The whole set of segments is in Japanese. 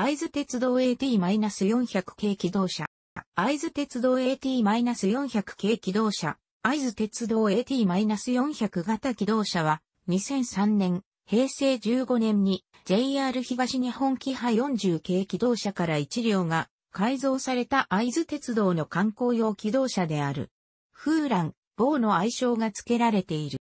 会津鉄道 AT-400 系機動車。会津鉄道 AT-400 系機動車。会津鉄道 AT-400 型機動車は、2003年、平成15年に JR 東日本機派40系機動車から1両が改造された会津鉄道の観光用機動車である。風蘭、棒の愛称が付けられている。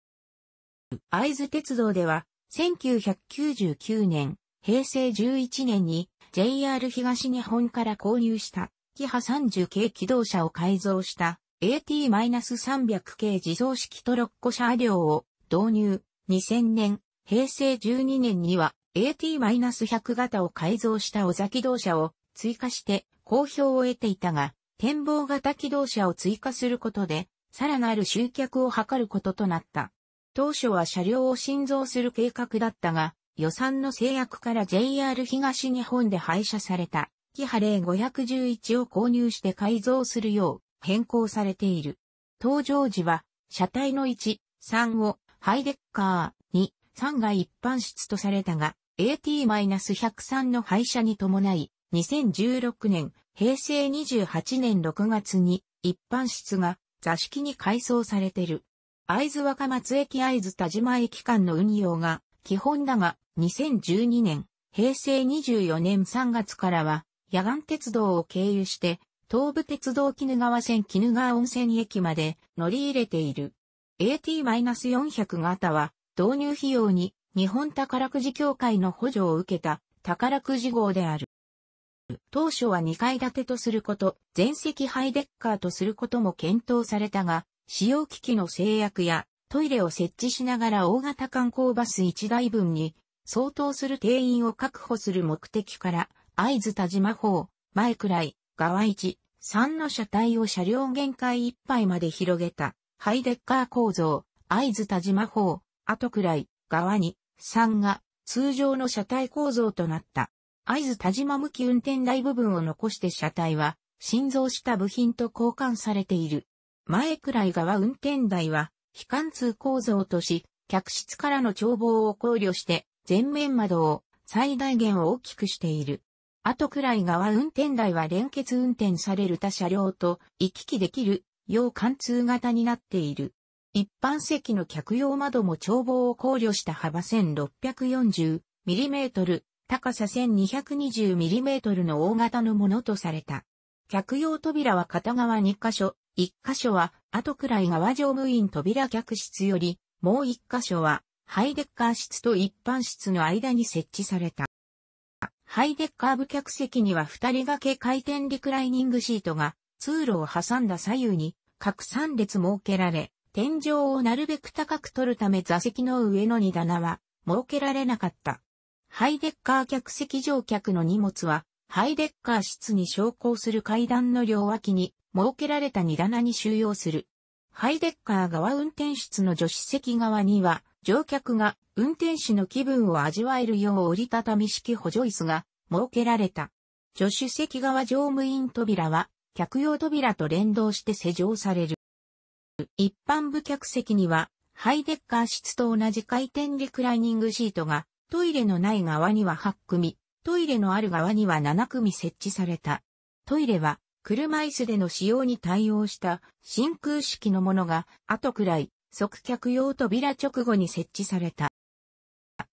会津鉄道では、1999年、平成11年に JR 東日本から購入したキハ30系機動車を改造した AT-300 系自走式トロッコ車両を導入。2000年、平成12年には AT-100 型を改造した小崎動車を追加して好評を得ていたが、展望型機動車を追加することで、さらなる集客を図ることとなった。当初は車両を新造する計画だったが、予算の制約から JR 東日本で廃車された、キハレー511を購入して改造するよう変更されている。登場時は、車体の1、3をハイデッカー、2、3が一般室とされたが、AT-103 の廃車に伴い、2016年、平成28年6月に一般室が座敷に改装されている。会津若松駅会津田島駅間の運用が基本だが、2012年、平成24年3月からは、野岸鉄道を経由して、東武鉄道絹川線絹川温泉駅まで乗り入れている。AT-400 型は、導入費用に日本宝くじ協会の補助を受けた宝くじ号である。当初は2階建てとすること、全席ハイデッカーとすることも検討されたが、使用機器の制約やトイレを設置しながら大型観光バス1台分に相当する定員を確保する目的から、合図田島方、前くらい、側一、3の車体を車両限界いっぱいまで広げた、ハイデッカー構造、合図田島方、後くらい、側に、3が、通常の車体構造となった。合図田島向き運転台部分を残して車体は、新造した部品と交換されている。前くらい側運転台は、非貫通構造とし、客室からの眺望を考慮して、前面窓を最大限大きくしている。後くらい側運転台は連結運転される他車両と行き来できる、う貫通型になっている。一般席の客用窓も眺望を考慮した幅 1640mm、高さ 1220mm の大型のものとされた。客用扉は片側2箇所、一箇所は、後くらい側乗務員扉客室より、もう一箇所は、ハイデッカー室と一般室の間に設置された。ハイデッカー部客席には二人掛け回転リクライニングシートが、通路を挟んだ左右に、各三列設けられ、天井をなるべく高く取るため座席の上の荷棚は、設けられなかった。ハイデッカー客席乗客の荷物は、ハイデッカー室に昇降する階段の両脇に設けられた荷棚に収容する。ハイデッカー側運転室の助手席側には、乗客が運転手の気分を味わえるよう折りたたみ式補助椅子が設けられた。助手席側乗務員扉は、客用扉と連動して施錠される。一般部客席には、ハイデッカー室と同じ回転リクライニングシートが、トイレのない側には8組、トイレのある側には7組設置された。トイレは車椅子での使用に対応した真空式のものが後くらい即客用扉直後に設置された。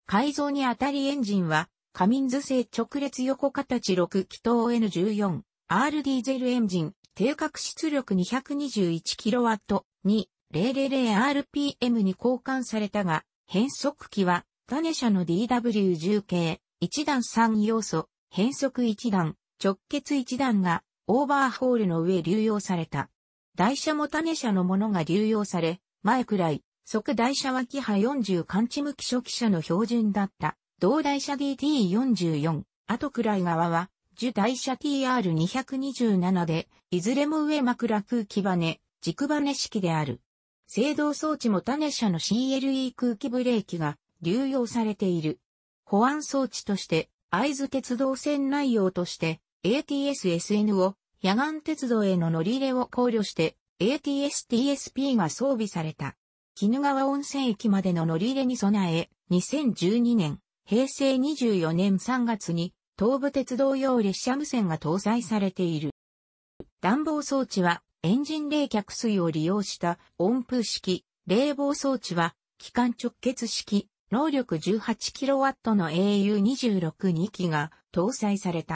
改造にあたりエンジンはカミンズ製直列横形6気筒 N14 R ディーゼルエンジン定格出力 221kW2000rpm に交換されたが変速機はタネ社の DW10 系1段3要素変速1段直結1段がオーバーホールの上流用された。台車も種車のものが流用され、前くらい、即台車はキハ40関地向き初期車の標準だった。同台車 DT44、後くらい側は、受台車 TR227 で、いずれも上枕空気バネ、軸バネ式である。制動装置も種車の CLE 空気ブレーキが流用されている。保安装置として、合図鉄道線内容として、ATS-SN を野岸鉄道への乗り入れを考慮して ATS-TSP が装備された。鬼怒川温泉駅までの乗り入れに備え、2012年、平成24年3月に東武鉄道用列車無線が搭載されている。暖房装置はエンジン冷却水を利用した温風式、冷房装置は機関直結式、能力 18kW の AU262 機が搭載された。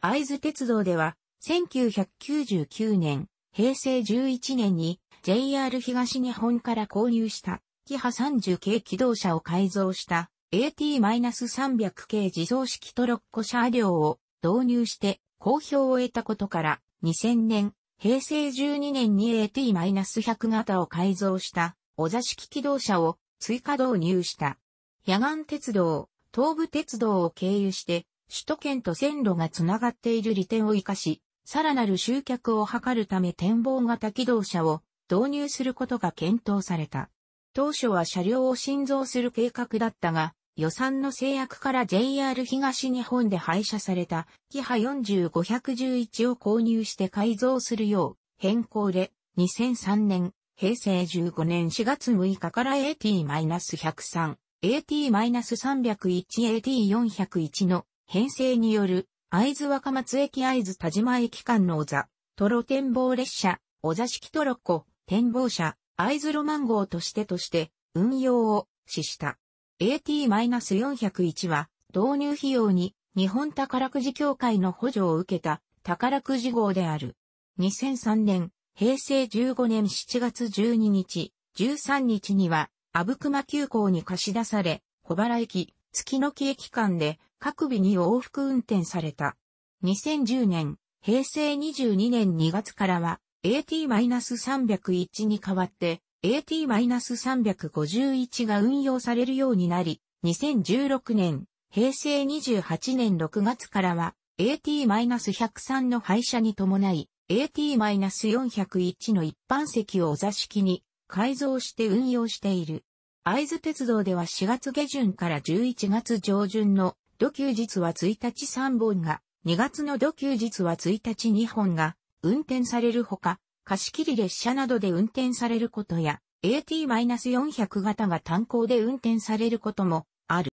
会津鉄道では、1999年、平成11年に JR 東日本から購入したキハ30系機動車を改造した AT-300 系自走式トロッコ車両を導入して好評を得たことから2000年、平成12年に AT-100 型を改造したお座式機動車を追加導入した。野岸鉄道、東武鉄道を経由して首都圏と線路がつながっている利点を活かし、さらなる集客を図るため展望型機動車を導入することが検討された。当初は車両を新造する計画だったが、予算の制約から JR 東日本で廃車された、キハ4511を購入して改造するよう変更で、2003年、平成15年4月6日から AT-103、AT-301、AT-401 の編成による、会津若松駅会津田島駅間の小座、トロ展望列車、小座式トロッコ、展望車、会津ロマン号としてとして、運用を、死した。AT-401 は、導入費用に、日本宝くじ協会の補助を受けた、宝くじ号である。2003年、平成15年7月12日、13日には、阿武隈急行に貸し出され、小原駅、月の木駅間で、各日に往復運転された。2010年、平成22年2月からは AT-301 に代わって AT-351 が運用されるようになり、2016年、平成28年6月からは AT-103 の廃車に伴い、AT-401 の一般席をお座敷に改造して運用している。合図鉄道では4月下旬から11月上旬の土休日は1日3本が、2月の土休日は1日2本が、運転されるほか、貸し切り列車などで運転されることや、AT-400 型が単行で運転されることもある。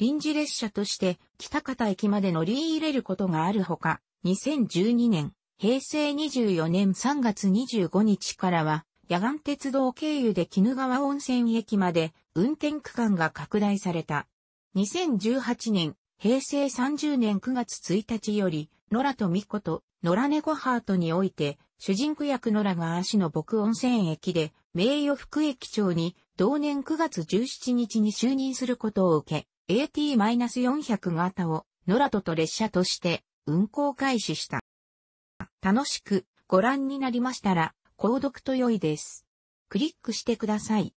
臨時列車として北方駅まで乗り入れることがあるほか、2012年、平成24年3月25日からは、野岸鉄道経由で鬼怒川温泉駅まで運転区間が拡大された。2018年、平成30年9月1日より、野良と美子と、野良猫ハートにおいて、主人公役野良が足の牧温泉駅で、名誉副駅長に、同年9月17日に就任することを受け、AT-400 型を、野良とと列車として、運行開始した。楽しく、ご覧になりましたら、購読と良いです。クリックしてください。